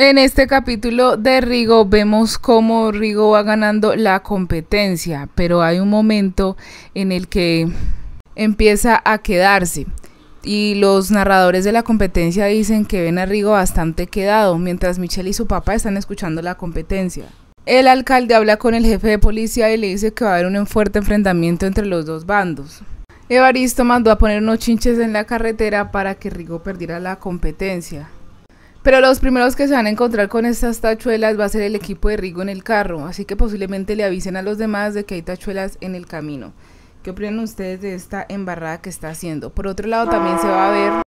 En este capítulo de Rigo vemos cómo Rigo va ganando la competencia, pero hay un momento en el que empieza a quedarse. Y los narradores de la competencia dicen que ven a Rigo bastante quedado, mientras Michelle y su papá están escuchando la competencia. El alcalde habla con el jefe de policía y le dice que va a haber un fuerte enfrentamiento entre los dos bandos. Evaristo mandó a poner unos chinches en la carretera para que Rigo perdiera la competencia. Pero los primeros que se van a encontrar con estas tachuelas va a ser el equipo de Rigo en el carro, así que posiblemente le avisen a los demás de que hay tachuelas en el camino. ¿Qué opinan ustedes de esta embarrada que está haciendo? Por otro lado, también se va a ver